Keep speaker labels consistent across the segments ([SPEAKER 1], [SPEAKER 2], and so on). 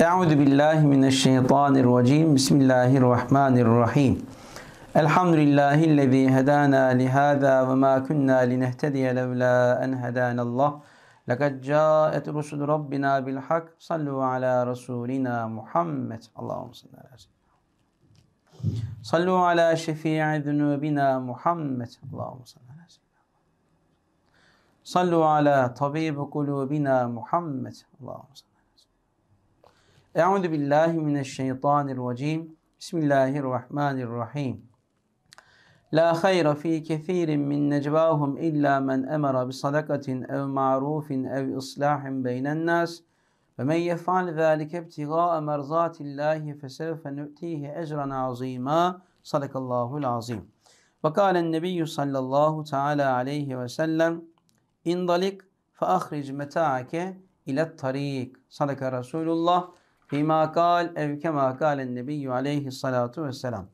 [SPEAKER 1] Euzu billahi mineşşeytanirracim. Bismillahirrahmanirrahim. Elhamdülillahi'llezî hedâna lihâzâ ve mâ kunnâ linehtediye levlâ en hedânallah. Lekad câet rusul rabbina bil hak. Sallu ala rasulina Muhammed. Allahumme salli ala Sallu ala şefii zunubina Muhammed. Allahumme salli ala Sallu ala tabib kulubina Muhammed. Allahumme salli Euzu billahi mineşşeytanirracim. Bismillahirrahmanirrahim. La hayra fi kesirin min necvahum illa men emara bi sadakatin ev ma'rufin ev islahin beynen nas. Ve men yef'al zâlike ibtigâe merzâtillâhi fesevfe nü'tîhi ecran azîmâ. Sadakallâhul azîm. Ve kâlen nebiyyü sallallahu teâlâ aleyhi ve sellem. İndalik fe ahric metâke ile tarik. Sadaka Resulullah. Fîmâ kâl ev kemâ kâlen nebiyyü aleyhissalâtu vesselam.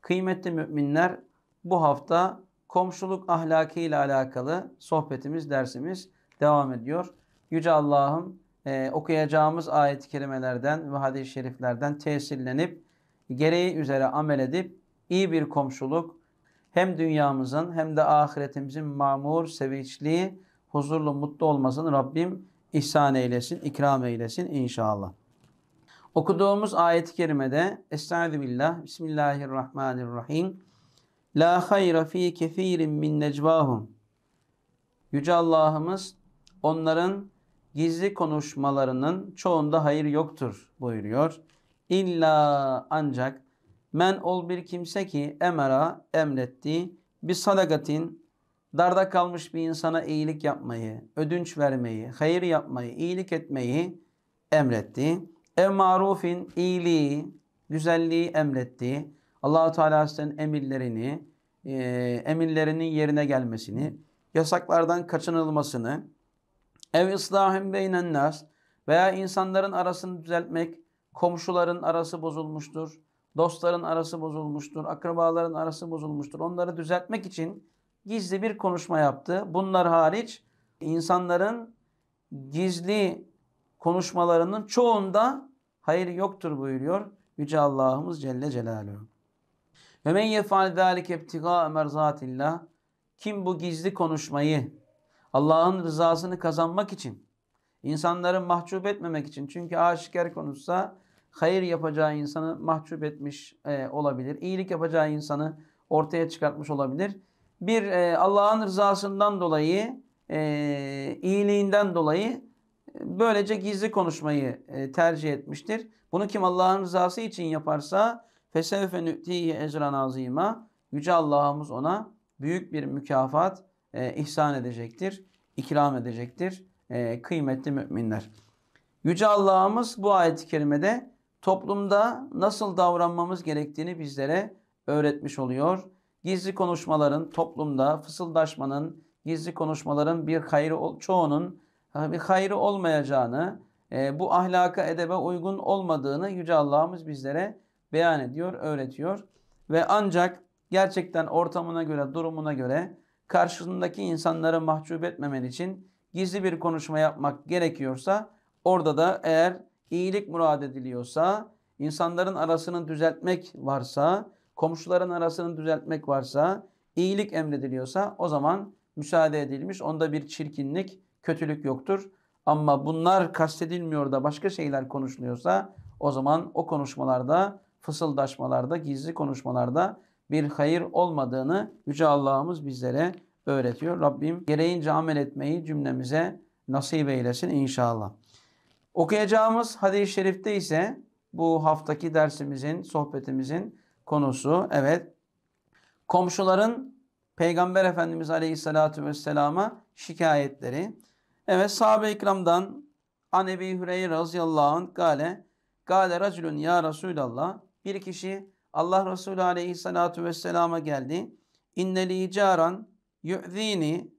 [SPEAKER 1] Kıymetli müminler bu hafta komşuluk ahlakı ile alakalı sohbetimiz, dersimiz devam ediyor. Yüce Allah'ım e, okuyacağımız ayet-i kerimelerden ve hadis-i şeriflerden tesirlenip gereği üzere amel edip iyi bir komşuluk hem dünyamızın hem de ahiretimizin mamur, sevinçli, huzurlu, mutlu olmasını Rabbim ihsan eylesin, ikram eylesin inşallah. Okuduğumuz ayet-i kerimede Estaizu billah Bismillahirrahmanirrahim La hayra fi kefirin min necvahum Yüce Allah'ımız onların gizli konuşmalarının çoğunda hayır yoktur buyuruyor. İlla ancak men ol bir kimse ki emera emretti bir sadakatin darda kalmış bir insana iyilik yapmayı, ödünç vermeyi, hayır yapmayı, iyilik etmeyi emretti. Ev marufin iyiliği, güzelliği emretti. Allahu Teala sizden emirlerini, e, emirlerinin yerine gelmesini, yasaklardan kaçınılmasını, ev islahin beynen nas veya insanların arasını düzeltmek, komşuların arası bozulmuştur, dostların arası bozulmuştur, akrabaların arası bozulmuştur. Onları düzeltmek için gizli bir konuşma yaptı. Bunlar hariç insanların gizli konuşmalarının çoğunda hayır yoktur buyuruyor Yüce Allah'ımız Celle Celaluhu. Ve men yefal zâlike ibtigâ merzatillah. Kim bu gizli konuşmayı Allah'ın rızasını kazanmak için, insanları mahcup etmemek için. Çünkü aşikar konuşsa hayır yapacağı insanı mahcup etmiş e, olabilir. iyilik yapacağı insanı ortaya çıkartmış olabilir. Bir e, Allah'ın rızasından dolayı, e, iyiliğinden dolayı böylece gizli konuşmayı e, tercih etmiştir. Bunu kim Allah'ın rızası için yaparsa fesevfe nü'tihi ecran azima yüce Allah'ımız ona büyük bir mükafat e, ihsan edecektir, ikram edecektir e, kıymetli müminler. Yüce Allah'ımız bu ayet-i kerimede toplumda nasıl davranmamız gerektiğini bizlere öğretmiş oluyor. Gizli konuşmaların toplumda fısıldaşmanın, gizli konuşmaların bir hayrı çoğunun bir hayrı olmayacağını, e, bu ahlaka edebe uygun olmadığını Yüce Allah'ımız bizlere beyan ediyor, öğretiyor. Ve ancak gerçekten ortamına göre, durumuna göre karşısındaki insanları mahcup etmemen için gizli bir konuşma yapmak gerekiyorsa orada da eğer iyilik murad ediliyorsa, insanların arasını düzeltmek varsa, komşuların arasını düzeltmek varsa, iyilik emrediliyorsa o zaman müsaade edilmiş. Onda bir çirkinlik kötülük yoktur. Ama bunlar kastedilmiyor da başka şeyler konuşuluyorsa o zaman o konuşmalarda, fısıldaşmalarda, gizli konuşmalarda bir hayır olmadığını Yüce Allah'ımız bizlere öğretiyor. Rabbim gereğince amel etmeyi cümlemize nasip eylesin inşallah. Okuyacağımız hadis-i şerifte ise bu haftaki dersimizin, sohbetimizin konusu evet komşuların Peygamber Efendimiz Aleyhisselatü Vesselam'a şikayetleri. Evet sahabe-i kiramdan An Ebi Hüreyre anh gale gale racülün ya Resulallah bir kişi Allah Resulü aleyhissalatu vesselama geldi. İnneli icaran yu'zini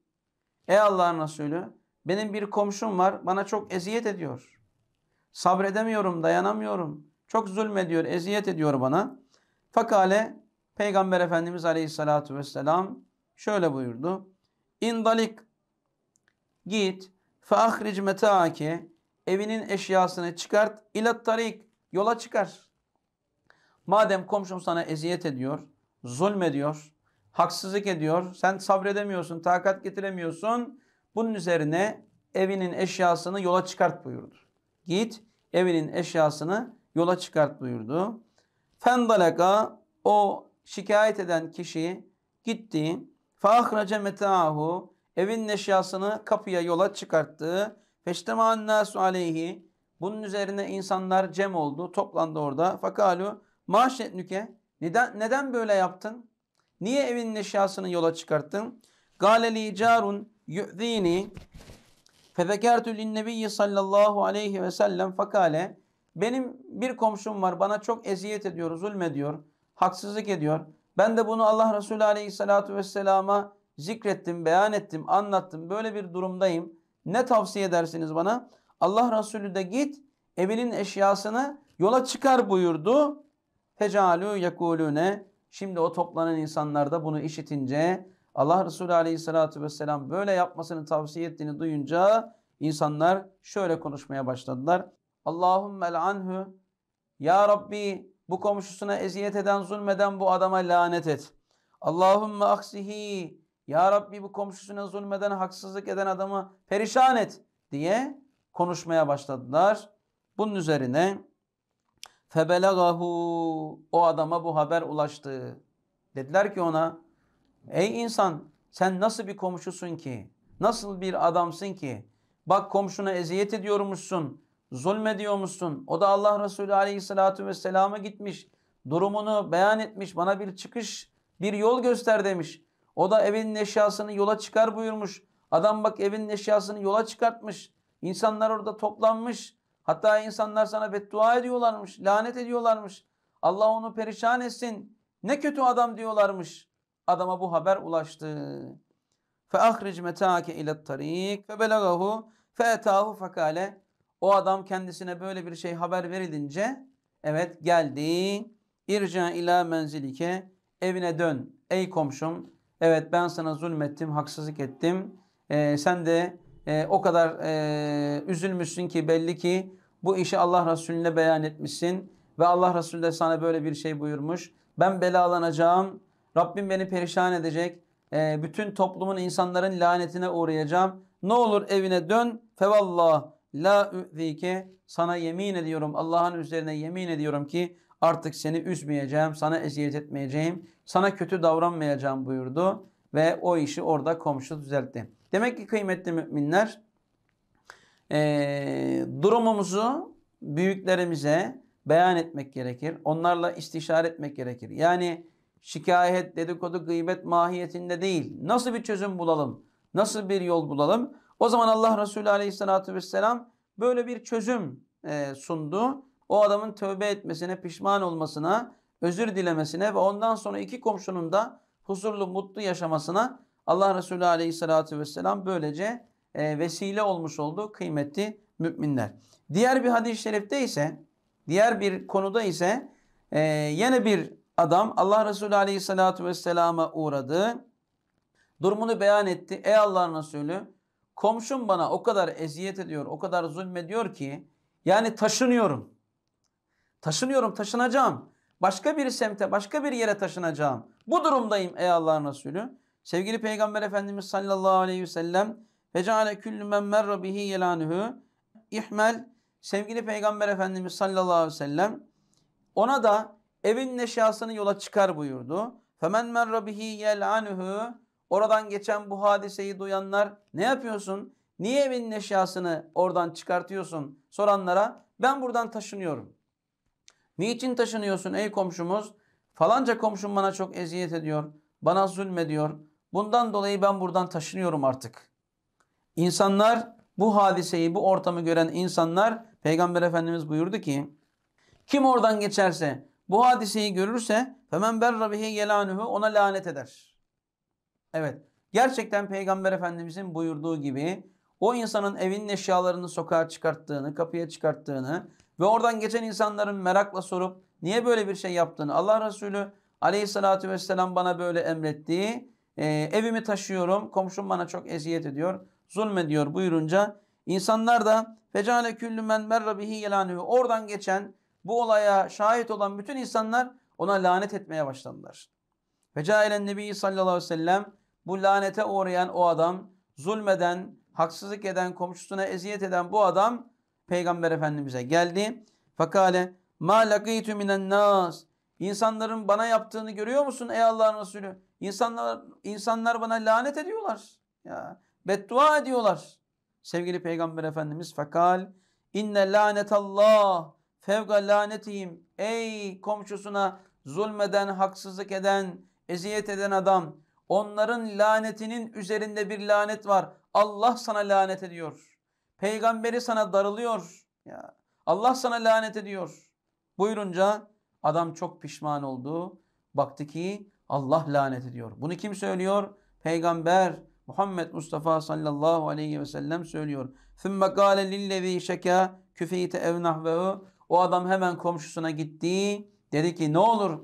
[SPEAKER 1] Ey Allah'ın Resulü benim bir komşum var bana çok eziyet ediyor. Sabredemiyorum dayanamıyorum. Çok zulmediyor eziyet ediyor bana. Fakale Peygamber Efendimiz aleyhissalatu vesselam şöyle buyurdu. İndalik git فَاَخْرِجْ مَتَاكِ Evinin eşyasını çıkart. İlat tarik. Yola çıkar. Madem komşum sana eziyet ediyor, zulmediyor, haksızlık ediyor, sen sabredemiyorsun, takat getiremiyorsun. Bunun üzerine evinin eşyasını yola çıkart buyurdu. Git evinin eşyasını yola çıkart buyurdu. Fendalaka o şikayet eden kişi gitti. Fahraca metahu evin neşyasını kapıya yola çıkarttı. Feştemâ nâsu aleyhi. Bunun üzerine insanlar cem oldu. Toplandı orada. Fakalu maşetnüke. Neden, neden böyle yaptın? Niye evin neşyasını yola çıkarttın? Galeli carun yu'zini. Fezekertü linnebiyyi sallallahu aleyhi ve sellem fakale. Benim bir komşum var bana çok eziyet ediyor, zulmediyor, haksızlık ediyor. Ben de bunu Allah Resulü aleyhissalatu vesselama zikrettim, beyan ettim, anlattım. Böyle bir durumdayım. Ne tavsiye edersiniz bana? Allah Resulü de git evinin eşyasını yola çıkar buyurdu. Tecalu yekulune. Şimdi o toplanan insanlar da bunu işitince Allah Resulü aleyhissalatü vesselam böyle yapmasını tavsiye ettiğini duyunca insanlar şöyle konuşmaya başladılar. Allahümmel anhu ya Rabbi bu komşusuna eziyet eden zulmeden bu adama lanet et. Allahümme aksihi ya Rabbi bu komşusuna zulmeden, haksızlık eden adamı perişan et diye konuşmaya başladılar. Bunun üzerine febelagahu o adama bu haber ulaştı. Dediler ki ona ey insan sen nasıl bir komşusun ki? Nasıl bir adamsın ki? Bak komşuna eziyet ediyormuşsun, zulmediyormuşsun. O da Allah Resulü aleyhissalatü vesselama gitmiş. Durumunu beyan etmiş. Bana bir çıkış, bir yol göster demiş. O da evinin eşyasını yola çıkar buyurmuş. Adam bak evinin eşyasını yola çıkartmış. İnsanlar orada toplanmış. Hatta insanlar sana beddua ediyorlarmış. Lanet ediyorlarmış. Allah onu perişan etsin. Ne kötü adam diyorlarmış. Adama bu haber ulaştı. فَاَخْرِجْ مَتَاكَ اِلَى الطَّرِيقِ فَبَلَغَهُ فَاَتَاهُ فَكَالَ O adam kendisine böyle bir şey haber verilince evet geldi. İrca ila menzilike evine dön ey komşum Evet ben sana zulmettim, haksızlık ettim. E, sen de e, o kadar e, üzülmüşsün ki belli ki bu işi Allah Resulüne beyan etmişsin. Ve Allah Resulü de sana böyle bir şey buyurmuş. Ben belalanacağım. Rabbim beni perişan edecek. E, bütün toplumun insanların lanetine uğrayacağım. Ne olur evine dön. Fevallah la ü'zike sana yemin ediyorum. Allah'ın üzerine yemin ediyorum ki Artık seni üzmeyeceğim, sana eziyet etmeyeceğim, sana kötü davranmayacağım buyurdu. Ve o işi orada komşu düzeltti. Demek ki kıymetli müminler ee, durumumuzu büyüklerimize beyan etmek gerekir. Onlarla istişare etmek gerekir. Yani şikayet, dedikodu, gıybet mahiyetinde değil. Nasıl bir çözüm bulalım? Nasıl bir yol bulalım? O zaman Allah Resulü Aleyhisselatü vesselam böyle bir çözüm e, sundu o adamın tövbe etmesine, pişman olmasına, özür dilemesine ve ondan sonra iki komşunun da huzurlu, mutlu yaşamasına Allah Resulü aleyhissalatü vesselam böylece e, vesile olmuş oldu kıymetli müminler. Diğer bir hadis-i şerifte ise, diğer bir konuda ise e, yine bir adam Allah Resulü aleyhissalatü vesselama uğradı. Durumunu beyan etti. Ey Allah'ın Resulü komşum bana o kadar eziyet ediyor, o kadar zulmediyor ki yani taşınıyorum. Taşınıyorum, taşınacağım. Başka bir semte, başka bir yere taşınacağım. Bu durumdayım ey Allah'ın Resulü. Sevgili Peygamber Efendimiz sallallahu aleyhi ve sellem Fecale küllü men merra bihi yelanuhu ihmel sevgili Peygamber Efendimiz sallallahu aleyhi ve sellem ona da evin neşasını yola çıkar buyurdu. Femen merra bihi yelanuhu oradan geçen bu hadiseyi duyanlar ne yapıyorsun? Niye evin neşasını oradan çıkartıyorsun soranlara ben buradan taşınıyorum. Niçin taşınıyorsun ey komşumuz? Falanca komşum bana çok eziyet ediyor. Bana zulmediyor. Bundan dolayı ben buradan taşınıyorum artık. İnsanlar bu hadiseyi, bu ortamı gören insanlar Peygamber Efendimiz buyurdu ki kim oradan geçerse bu hadiseyi görürse hemen ber bihi yelanuhu ona lanet eder. Evet. Gerçekten Peygamber Efendimizin buyurduğu gibi o insanın evinin eşyalarını sokağa çıkarttığını, kapıya çıkarttığını ve oradan geçen insanların merakla sorup niye böyle bir şey yaptığını Allah Resulü aleyhissalatü vesselam bana böyle emrettiği e, ee, evimi taşıyorum komşum bana çok eziyet ediyor zulmediyor buyurunca insanlar da fecale küllü men merra bihi yelanühü oradan geçen bu olaya şahit olan bütün insanlar ona lanet etmeye başladılar. Fecailen Nebi sallallahu aleyhi ve sellem bu lanete uğrayan o adam zulmeden, haksızlık eden, komşusuna eziyet eden bu adam Peygamber Efendimiz'e geldi. Fakale ma lakıytü minen nas. İnsanların bana yaptığını görüyor musun ey Allah'ın Resulü? İnsanlar, insanlar bana lanet ediyorlar. Ya, beddua ediyorlar. Sevgili Peygamber Efendimiz fakal inne lanet Allah. fevga lanetiyim. Ey komşusuna zulmeden, haksızlık eden, eziyet eden adam. Onların lanetinin üzerinde bir lanet var. Allah sana lanet ediyor. Peygamberi sana darılıyor. Ya. Allah sana lanet ediyor. Buyurunca adam çok pişman oldu. Baktı ki Allah lanet ediyor. Bunu kim söylüyor? Peygamber Muhammed Mustafa sallallahu aleyhi ve sellem söylüyor. ثُمَّ قَالَ لِلَّذ۪ي شَكَى كُف۪يتَ اَوْ O adam hemen komşusuna gitti. Dedi ki ne olur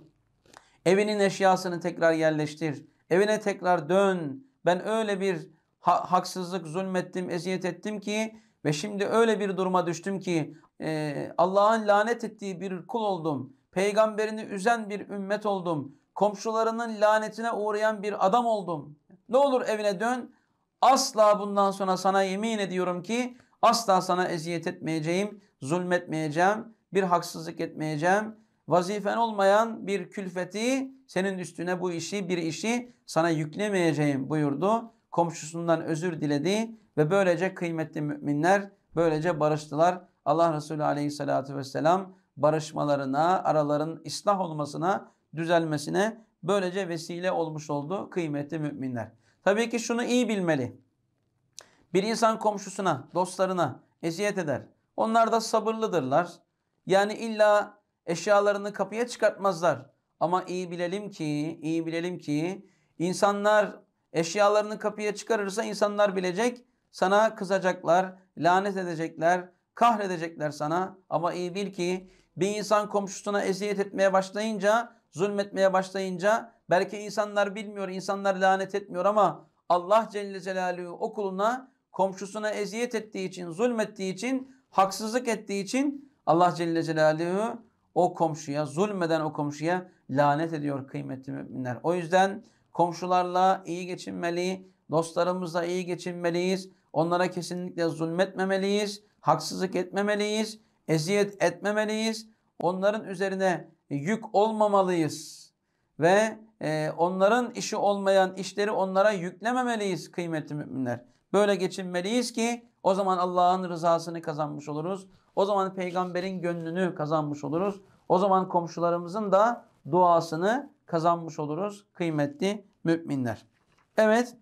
[SPEAKER 1] evinin eşyasını tekrar yerleştir. Evine tekrar dön. Ben öyle bir ha haksızlık zulmettim, eziyet ettim ki ve şimdi öyle bir duruma düştüm ki e, Allah'ın lanet ettiği bir kul oldum. Peygamberini üzen bir ümmet oldum. Komşularının lanetine uğrayan bir adam oldum. Ne olur evine dön. Asla bundan sonra sana yemin ediyorum ki asla sana eziyet etmeyeceğim, zulmetmeyeceğim, bir haksızlık etmeyeceğim. Vazifen olmayan bir külfeti senin üstüne bu işi, bir işi sana yüklemeyeceğim buyurdu komşusundan özür diledi ve böylece kıymetli müminler böylece barıştılar. Allah Resulü aleyhissalatü vesselam barışmalarına, araların ıslah olmasına, düzelmesine böylece vesile olmuş oldu kıymetli müminler. Tabii ki şunu iyi bilmeli. Bir insan komşusuna, dostlarına eziyet eder. Onlar da sabırlıdırlar. Yani illa eşyalarını kapıya çıkartmazlar. Ama iyi bilelim ki, iyi bilelim ki insanlar Eşyalarını kapıya çıkarırsa insanlar bilecek. Sana kızacaklar, lanet edecekler, kahredecekler sana. Ama iyi bil ki bir insan komşusuna eziyet etmeye başlayınca, zulmetmeye başlayınca belki insanlar bilmiyor, insanlar lanet etmiyor ama Allah Celle Celaluhu o kuluna komşusuna eziyet ettiği için, zulmettiği için, haksızlık ettiği için Allah Celle Celaluhu o komşuya, zulmeden o komşuya lanet ediyor kıymetli müminler. O yüzden Komşularla iyi geçinmeli, dostlarımızla iyi geçinmeliyiz. Onlara kesinlikle zulmetmemeliyiz, haksızlık etmemeliyiz, eziyet etmemeliyiz. Onların üzerine yük olmamalıyız ve e, onların işi olmayan işleri onlara yüklememeliyiz kıymetli müminler. Böyle geçinmeliyiz ki o zaman Allah'ın rızasını kazanmış oluruz. O zaman peygamberin gönlünü kazanmış oluruz. O zaman komşularımızın da duasını kazanmış oluruz kıymetli müminler. Evet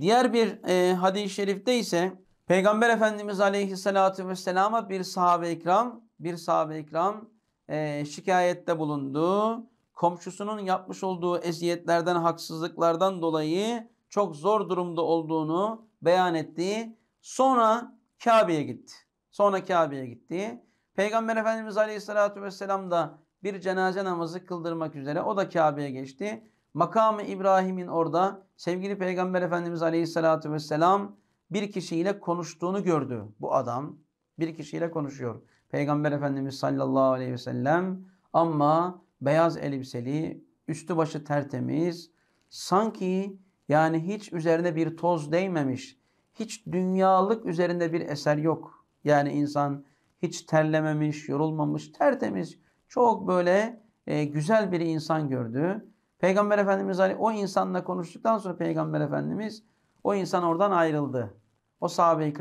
[SPEAKER 1] diğer bir e, hadis-i şerifte ise Peygamber Efendimiz Aleyhisselatü Vesselam'a bir sahabe-i ikram, bir sahabe-i ikram e, şikayette bulundu. Komşusunun yapmış olduğu eziyetlerden, haksızlıklardan dolayı çok zor durumda olduğunu beyan etti. Sonra Kabe'ye gitti. Sonra Kabe'ye gitti. Peygamber Efendimiz Aleyhisselatü Vesselam da bir cenaze namazı kıldırmak üzere. O da Kabe'ye geçti. Makamı İbrahim'in orada sevgili Peygamber Efendimiz Aleyhisselatü Vesselam bir kişiyle konuştuğunu gördü bu adam. Bir kişiyle konuşuyor. Peygamber Efendimiz sallallahu aleyhi ve sellem ama beyaz elbiseli, üstü başı tertemiz, sanki yani hiç üzerine bir toz değmemiş, hiç dünyalık üzerinde bir eser yok. Yani insan hiç terlememiş, yorulmamış, tertemiz, çok böyle e, güzel bir insan gördü. Peygamber Efendimiz Ali hani o insanla konuştuktan sonra Peygamber Efendimiz o insan oradan ayrıldı. O sahabe-i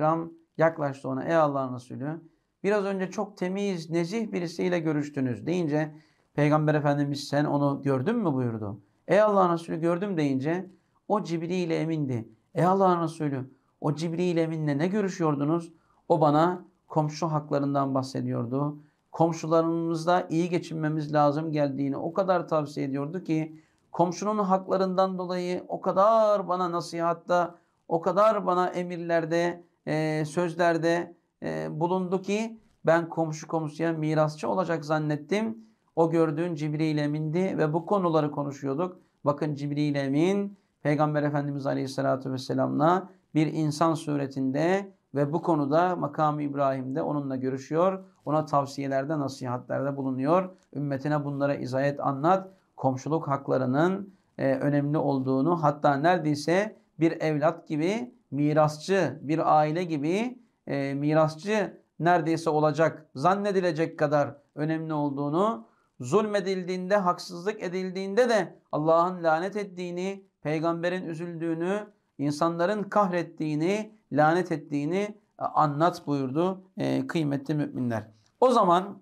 [SPEAKER 1] yaklaştı ona ey Allah'ın Resulü biraz önce çok temiz, nezih birisiyle görüştünüz deyince Peygamber Efendimiz sen onu gördün mü buyurdu. Ey Allah'ın Resulü gördüm deyince o Cibri ile emindi. Ey Allah'ın Resulü o Cibri ile eminle ne görüşüyordunuz? O bana komşu haklarından bahsediyordu komşularımızla iyi geçinmemiz lazım geldiğini o kadar tavsiye ediyordu ki komşunun haklarından dolayı o kadar bana nasihatta, o kadar bana emirlerde, e, sözlerde e, bulundu ki ben komşu komşuya mirasçı olacak zannettim. O gördüğün Cibril Emin'di ve bu konuları konuşuyorduk. Bakın Cibril Emin Peygamber Efendimiz Aleyhisselatü Vesselam'la bir insan suretinde ve bu konuda makam İbrahim de onunla görüşüyor. Ona tavsiyelerde, nasihatlerde bulunuyor. Ümmetine bunlara izayet anlat. Komşuluk haklarının e, önemli olduğunu hatta neredeyse bir evlat gibi mirasçı, bir aile gibi e, mirasçı neredeyse olacak, zannedilecek kadar önemli olduğunu, zulmedildiğinde, haksızlık edildiğinde de Allah'ın lanet ettiğini, peygamberin üzüldüğünü, insanların kahrettiğini, lanet ettiğini e, anlat buyurdu e, kıymetli müminler. O zaman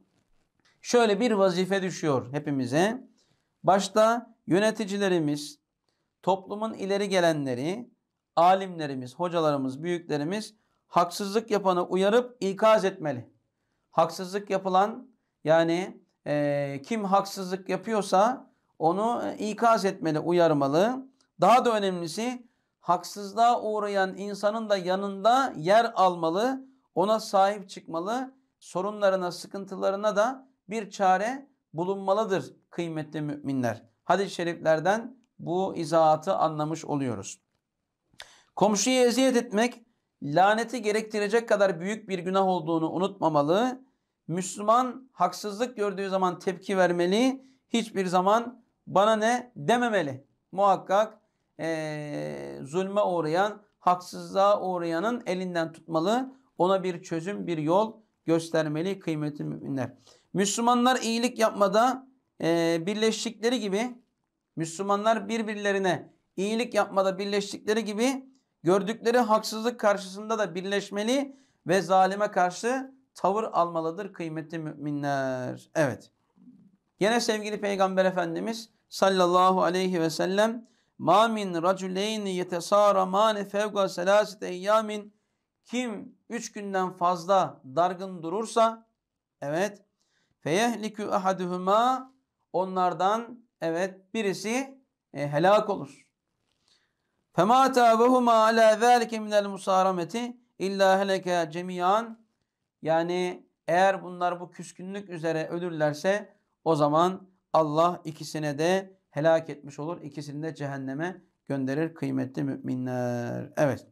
[SPEAKER 1] şöyle bir vazife düşüyor hepimize. Başta yöneticilerimiz, toplumun ileri gelenleri, alimlerimiz, hocalarımız, büyüklerimiz haksızlık yapanı uyarıp ikaz etmeli. Haksızlık yapılan yani e, kim haksızlık yapıyorsa onu e, ikaz etmeli, uyarmalı. Daha da önemlisi haksızlığa uğrayan insanın da yanında yer almalı, ona sahip çıkmalı, sorunlarına, sıkıntılarına da bir çare bulunmalıdır kıymetli müminler. Hadis-i şeriflerden bu izahatı anlamış oluyoruz. Komşuya eziyet etmek laneti gerektirecek kadar büyük bir günah olduğunu unutmamalı. Müslüman haksızlık gördüğü zaman tepki vermeli. Hiçbir zaman bana ne dememeli. Muhakkak e, zulme uğrayan, haksızlığa uğrayanın elinden tutmalı. Ona bir çözüm, bir yol göstermeli kıymetli müminler. Müslümanlar iyilik yapmada e, birleştikleri gibi Müslümanlar birbirlerine iyilik yapmada birleştikleri gibi gördükleri haksızlık karşısında da birleşmeli ve zalime karşı tavır almalıdır kıymetli müminler. Evet. Yine sevgili Peygamber Efendimiz sallallahu aleyhi ve sellem Ma min raculeyni mani fevga selasete eyyamin kim üç günden fazla dargın durursa evet feyehlikü ahaduhuma onlardan evet birisi e, helak olur. Fema tâvehuma alâ zâlike minel musârameti illâ heleke cemiyan yani eğer bunlar bu küskünlük üzere ölürlerse o zaman Allah ikisine de helak etmiş olur. İkisini de cehenneme gönderir kıymetli müminler. Evet.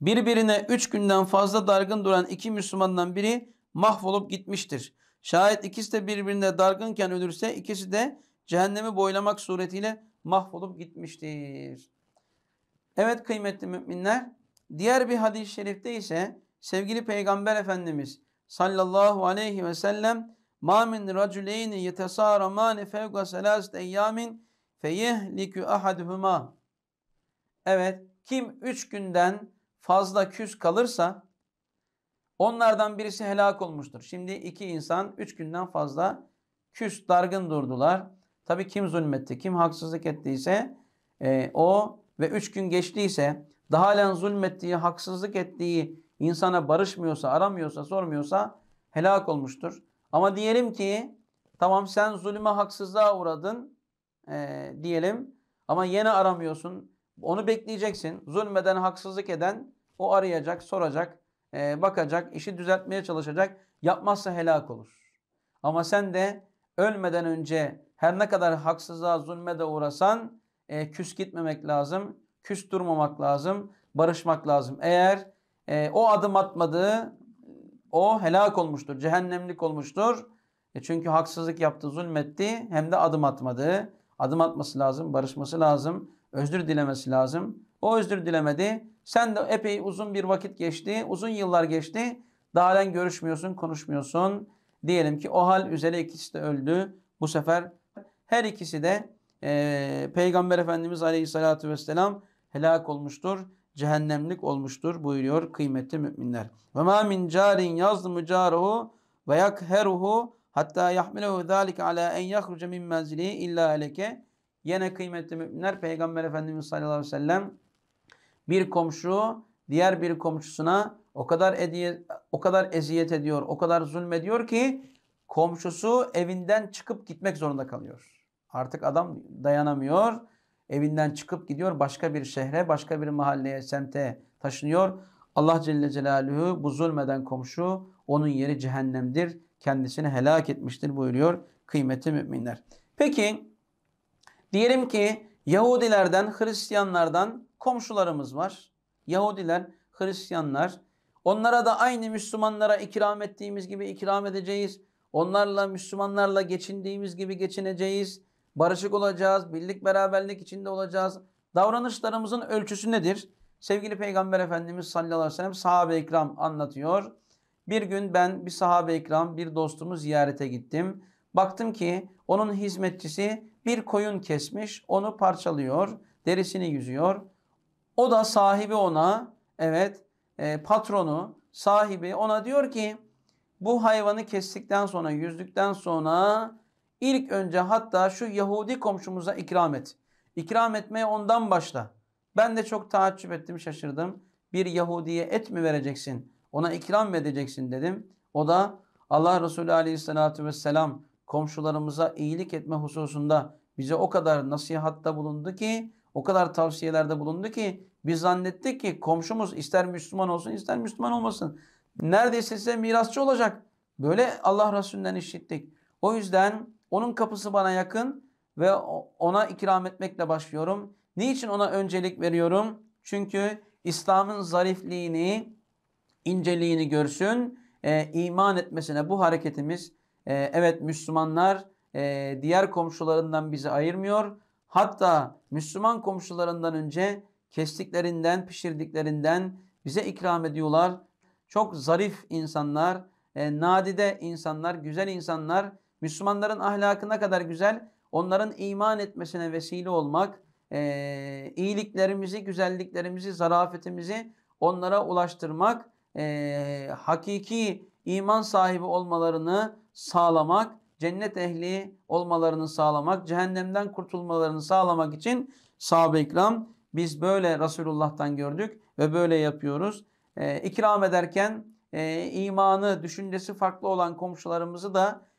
[SPEAKER 1] Birbirine üç günden fazla dargın duran iki Müslümandan biri mahvolup gitmiştir. Şayet ikisi de birbirine dargınken ölürse ikisi de cehennemi boylamak suretiyle mahvolup gitmiştir. Evet kıymetli müminler diğer bir hadis-i şerifte ise sevgili peygamber efendimiz sallallahu aleyhi ve sellem Ma min raculeyni yetesaramani fevga selast eyyamin feyehlikü ahaduhuma. Evet kim üç günden fazla küs kalırsa onlardan birisi helak olmuştur. Şimdi iki insan üç günden fazla küs dargın durdular. Tabi kim zulmetti kim haksızlık ettiyse e, o ve üç gün geçtiyse daha halen zulmettiği haksızlık ettiği insana barışmıyorsa aramıyorsa sormuyorsa helak olmuştur. Ama diyelim ki tamam sen zulme haksızlığa uğradın e, diyelim ama yeni aramıyorsun. Onu bekleyeceksin. Zulmeden haksızlık eden o arayacak, soracak, e, bakacak, işi düzeltmeye çalışacak. Yapmazsa helak olur. Ama sen de ölmeden önce her ne kadar haksızlığa, zulme de uğrasan e, küs gitmemek lazım. Küs durmamak lazım. Barışmak lazım. Eğer e, o adım atmadığı o helak olmuştur, cehennemlik olmuştur. E çünkü haksızlık yaptı, zulmetti hem de adım atmadı. Adım atması lazım, barışması lazım, özür dilemesi lazım. O özür dilemedi. Sen de epey uzun bir vakit geçti, uzun yıllar geçti. Daha halen görüşmüyorsun, konuşmuyorsun. Diyelim ki o hal üzere ikisi de öldü. Bu sefer her ikisi de e, Peygamber Efendimiz Aleyhisselatü Vesselam helak olmuştur cehennemlik olmuştur buyuruyor kıymetli müminler. Ve ma min carin yazmu caruhu ve yakheruhu hatta yahmilehu zalike ala en yahruce min menzilihi illa aleke Yine kıymetli müminler Peygamber Efendimiz sallallahu aleyhi ve sellem bir komşu diğer bir komşusuna o kadar ediye, o kadar eziyet ediyor, o kadar zulmediyor ki komşusu evinden çıkıp gitmek zorunda kalıyor. Artık adam dayanamıyor Evinden çıkıp gidiyor başka bir şehre, başka bir mahalleye, semte taşınıyor. Allah Celle Celaluhu bu zulmeden komşu onun yeri cehennemdir. Kendisini helak etmiştir buyuruyor kıymetli müminler. Peki diyelim ki Yahudilerden, Hristiyanlardan komşularımız var. Yahudiler, Hristiyanlar. Onlara da aynı Müslümanlara ikram ettiğimiz gibi ikram edeceğiz. Onlarla Müslümanlarla geçindiğimiz gibi geçineceğiz barışık olacağız, birlik beraberlik içinde olacağız. Davranışlarımızın ölçüsü nedir? Sevgili Peygamber Efendimiz sallallahu aleyhi ve sellem sahabe ikram anlatıyor. Bir gün ben bir sahabe ikram bir dostumu ziyarete gittim. Baktım ki onun hizmetçisi bir koyun kesmiş, onu parçalıyor, derisini yüzüyor. O da sahibi ona, evet e, patronu, sahibi ona diyor ki bu hayvanı kestikten sonra, yüzdükten sonra İlk önce hatta şu Yahudi komşumuza ikram et. İkram etmeye ondan başla. Ben de çok taaccüp ettim şaşırdım. Bir Yahudiye et mi vereceksin? Ona ikram mı edeceksin dedim. O da Allah Resulü Aleyhisselatü vesselam komşularımıza iyilik etme hususunda bize o kadar nasihatta bulundu ki o kadar tavsiyelerde bulundu ki biz zannettik ki komşumuz ister Müslüman olsun ister Müslüman olmasın. Neredeyse size mirasçı olacak. Böyle Allah Resulü'nden işittik. O yüzden onun kapısı bana yakın ve ona ikram etmekle başlıyorum. Niçin ona öncelik veriyorum? Çünkü İslam'ın zarifliğini, inceliğini görsün, e, iman etmesine bu hareketimiz e, evet Müslümanlar e, diğer komşularından bizi ayırmıyor. Hatta Müslüman komşularından önce kestiklerinden, pişirdiklerinden bize ikram ediyorlar. Çok zarif insanlar, e, nadide insanlar, güzel insanlar Müslümanların ahlakı ne kadar güzel, onların iman etmesine vesile olmak, e, iyiliklerimizi, güzelliklerimizi, zarafetimizi onlara ulaştırmak, e, hakiki iman sahibi olmalarını sağlamak, cennet ehli olmalarını sağlamak, cehennemden kurtulmalarını sağlamak için sahabe ikram biz böyle Resulullah'tan gördük ve böyle yapıyoruz. E, ikram ederken e, imanı, düşüncesi farklı olan komşularımızı da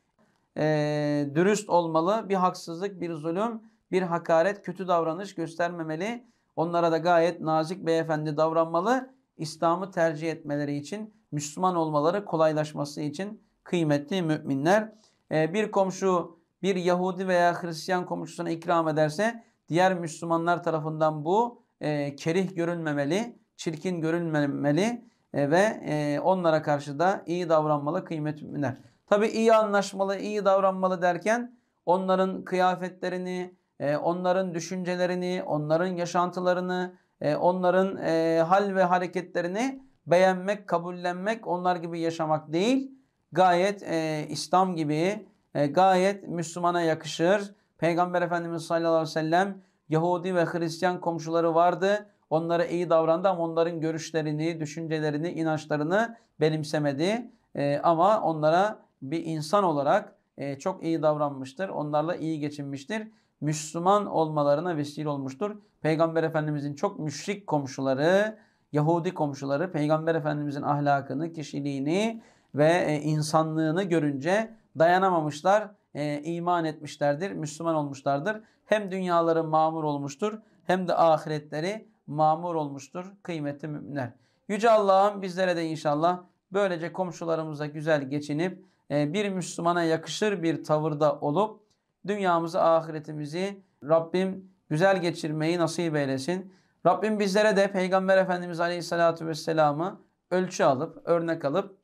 [SPEAKER 1] e, dürüst olmalı. Bir haksızlık, bir zulüm, bir hakaret, kötü davranış göstermemeli. Onlara da gayet nazik beyefendi davranmalı. İslam'ı tercih etmeleri için, Müslüman olmaları kolaylaşması için kıymetli müminler. E, bir komşu bir Yahudi veya Hristiyan komşusuna ikram ederse diğer Müslümanlar tarafından bu e, kerih görünmemeli, çirkin görünmemeli e, ve e, onlara karşı da iyi davranmalı kıymetli müminler. Tabi iyi anlaşmalı, iyi davranmalı derken onların kıyafetlerini, e, onların düşüncelerini, onların yaşantılarını, e, onların e, hal ve hareketlerini beğenmek, kabullenmek, onlar gibi yaşamak değil. Gayet İslam gibi, gayet Müslümana yakışır. Peygamber Efendimiz sallallahu aleyhi ve sellem Yahudi ve Hristiyan komşuları vardı. Onlara iyi davrandı ama onların görüşlerini, düşüncelerini, inançlarını benimsemedi. ee, ama onlara bir insan olarak e, çok iyi davranmıştır. Onlarla iyi geçinmiştir. Müslüman olmalarına vesile olmuştur. Peygamber Efendimizin çok müşrik komşuları, Yahudi komşuları Peygamber Efendimizin ahlakını, kişiliğini ve e, insanlığını görünce dayanamamışlar, e, iman etmişlerdir, Müslüman olmuşlardır. Hem dünyaları mamur olmuştur hem de ahiretleri mamur olmuştur kıymetli müminler. Yüce Allah'ım bizlere de inşallah böylece komşularımıza güzel geçinip ee, bir Müslümana yakışır bir tavırda olup dünyamızı, ahiretimizi Rabbim güzel geçirmeyi nasip eylesin. Rabbim bizlere de Peygamber Efendimiz Aleyhisselatü Vesselam'ı ölçü alıp, örnek alıp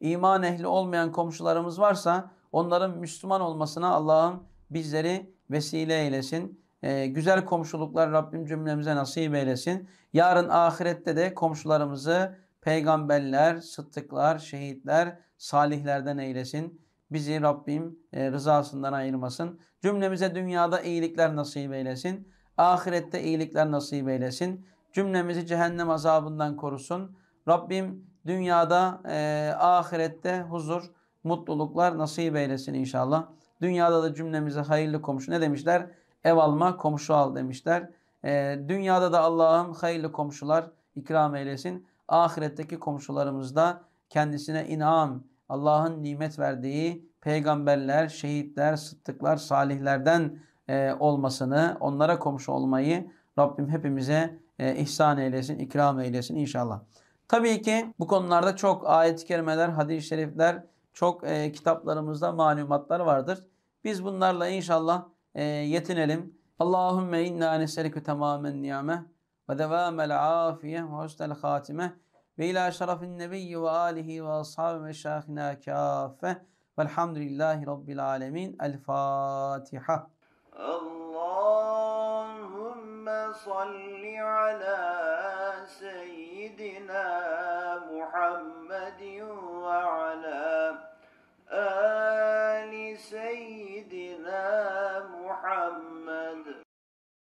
[SPEAKER 1] iman ehli olmayan komşularımız varsa onların Müslüman olmasına Allah'ın bizleri vesile eylesin. Ee, güzel komşuluklar Rabbim cümlemize nasip eylesin. Yarın ahirette de komşularımızı Peygamberler, sıddıklar, şehitler, salihlerden eylesin. Bizi Rabbim e, rızasından ayırmasın. Cümlemize dünyada iyilikler nasip eylesin. Ahirette iyilikler nasip eylesin. Cümlemizi cehennem azabından korusun. Rabbim dünyada, e, ahirette huzur, mutluluklar nasip eylesin inşallah. Dünyada da cümlemize hayırlı komşu. Ne demişler? Ev alma, komşu al demişler. E, dünyada da Allah'ım hayırlı komşular ikram eylesin ahiretteki komşularımızda kendisine inam, Allah'ın nimet verdiği peygamberler, şehitler, sıddıklar, salihlerden e, olmasını, onlara komşu olmayı Rabbim hepimize e, ihsan eylesin, ikram eylesin inşallah. Tabii ki bu konularda çok ayet-i kerimeler, hadis-i şerifler, çok e, kitaplarımızda malumatlar vardır. Biz bunlarla inşallah e, yetinelim. Allahümme inna neselike tamamen niyame ودوام العافية وحسن الخاتمة وإلى شرف النبي وآله وأصحابه مشايخنا كافة والحمد لله رب العالمين الفاتحة اللهم صل على سيدنا محمد وعلى آله